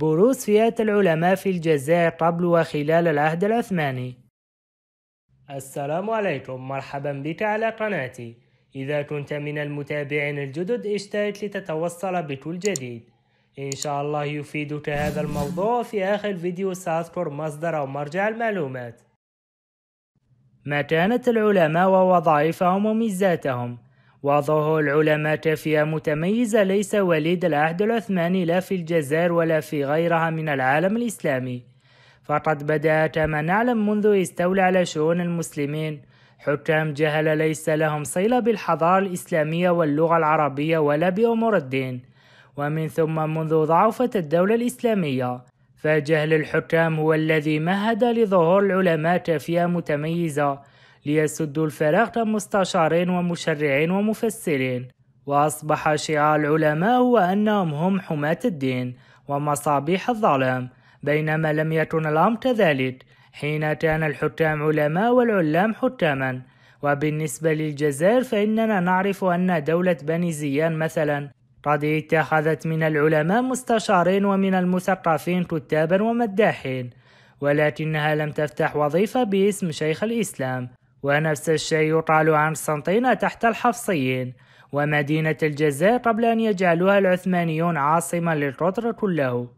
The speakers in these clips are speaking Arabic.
بروز فئات العلماء في الجزائر قبل وخلال العهد العثماني السلام عليكم مرحبا بك على قناتي إذا كنت من المتابعين الجدد اشترك لتتوصل بكل جديد إن شاء الله يفيدك هذا الموضوع في آخر فيديو سأذكر مصدر أو مرجع المعلومات مكانة العلماء ووظائفهم وميزاتهم وضعه العلماء تافهة متميزة ليس وليد العهد العثماني لا في الجزائر ولا في غيرها من العالم الإسلامي فقد بدأ كما نعلم منذ استولى على شؤون المسلمين حكام جهل ليس لهم صلة بالحضارة الإسلامية واللغة العربية ولا بأمور الدين ومن ثم منذ ضعفت الدولة الإسلامية فجهل الحكام هو الذي مهد لظهور العلماء كافية متميزة ليسدوا الفراغ كمستشارين ومشرعين ومفسرين وأصبح شعار العلماء هو أنهم هم حماة الدين ومصابيح الظلام بينما لم يكن الأمر كذلك حين كان الحكام علماء والعلام حكاما وبالنسبة للجزائر فإننا نعرف أن دولة بني زيان مثلا قد اتخذت من العلماء مستشارين ومن المثقفين كتابا ومداحين ولكنها لم تفتح وظيفة باسم شيخ الإسلام ونفس الشيء يقال عن سنطينة تحت الحفصيين ومدينة الجزائر قبل أن يجعلوها العثمانيون عاصمة للقطر كله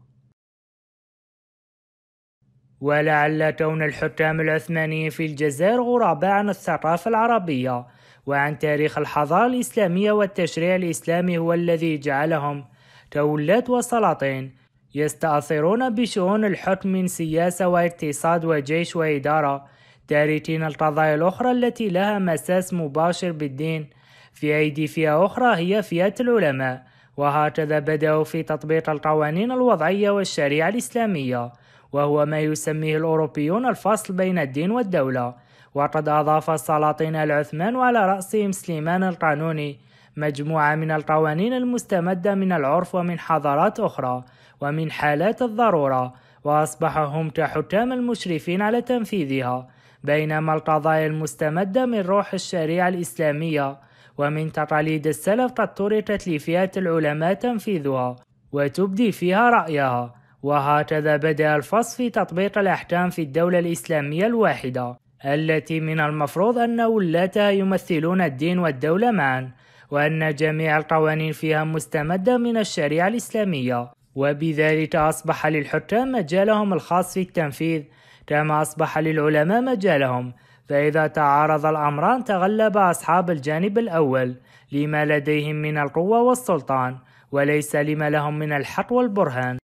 ولعل كون الحكام العثمانيين في الجزائر غرباء عن الثقافة العربية وعن تاريخ الحضارة الإسلامية والتشريع الإسلامي هو الذي جعلهم كولاة وسلاطين يستأثرون بشؤون الحكم من سياسة واقتصاد وجيش وإدارة الريتين القضايا الأخرى التي لها مساس مباشر بالدين في أيدي فئة أخرى هي فئة العلماء وهكذا بدأوا في تطبيق القوانين الوضعية والشريعة الإسلامية وهو ما يسميه الأوروبيون الفصل بين الدين والدولة وقد أضاف السلاطين العثمان وعلى رأسهم سليمان القانوني مجموعة من القوانين المستمدة من العرف ومن حضارات أخرى ومن حالات الضرورة وأصبح هم كحكام المشرفين على تنفيذها بينما القضايا المستمدة من روح الشريعة الإسلامية ومن تقاليد السلف قد طرقت لفئات العلماء تنفيذها وتبدي فيها رأيها وهكذا بدأ الفصل في تطبيق الأحكام في الدولة الإسلامية الواحدة التي من المفروض أن ولاتها يمثلون الدين والدولة معا وأن جميع القوانين فيها مستمدة من الشريعة الإسلامية وبذلك أصبح للحكام مجالهم الخاص في التنفيذ كما أصبح للعلماء مجالهم فإذا تعارض الأمران تغلب أصحاب الجانب الأول لما لديهم من القوة والسلطان وليس لما لهم من الحق والبرهان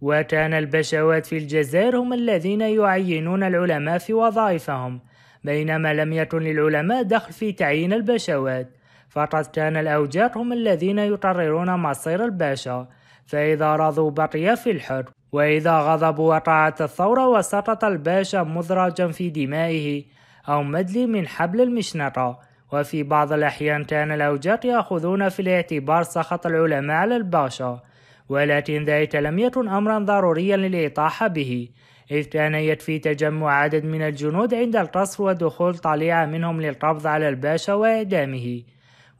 وكان البشوات في الجزائر هم الذين يعينون العلماء في وظائفهم بينما لم يكن للعلماء دخل في تعيين البشوات فقد كان الأوجات هم الذين يقررون مصير الباشا فإذا رضوا بقي في الحكم وإذا غضبوا وقعت الثورة وسقط الباشا مدرجا في دمائه أو مدلي من حبل المشنقة وفي بعض الأحيان كان الأوجاق يأخذون في الاعتبار سخط العلماء على الباشا ولكن ذلك لم يكن أمرا ضروريا للإطاحة به إذ كان يكفي تجمع عدد من الجنود عند القصر ودخول طليعة منهم للقبض على الباشا وإعدامه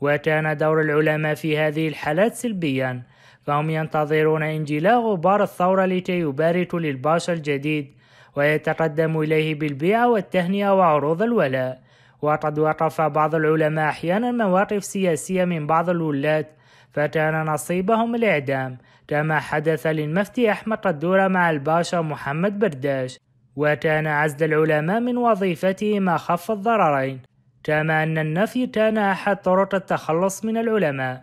وكان دور العلماء في هذه الحالات سلبيا فهم ينتظرون انجلاء غبار الثورة لكي يبارك للباشا الجديد ويتقدم إليه بالبيع والتهنئة وعروض الولاء وقد وقف بعض العلماء أحيانا مواقف سياسية من بعض الولاة فكان نصيبهم الإعدام كما حدث للمفتي أحمد قدورة مع الباشا محمد برداش وكان عزل العلماء من وظيفته ما خف الضررين كما أن النفي كان أحد طرق التخلص من العلماء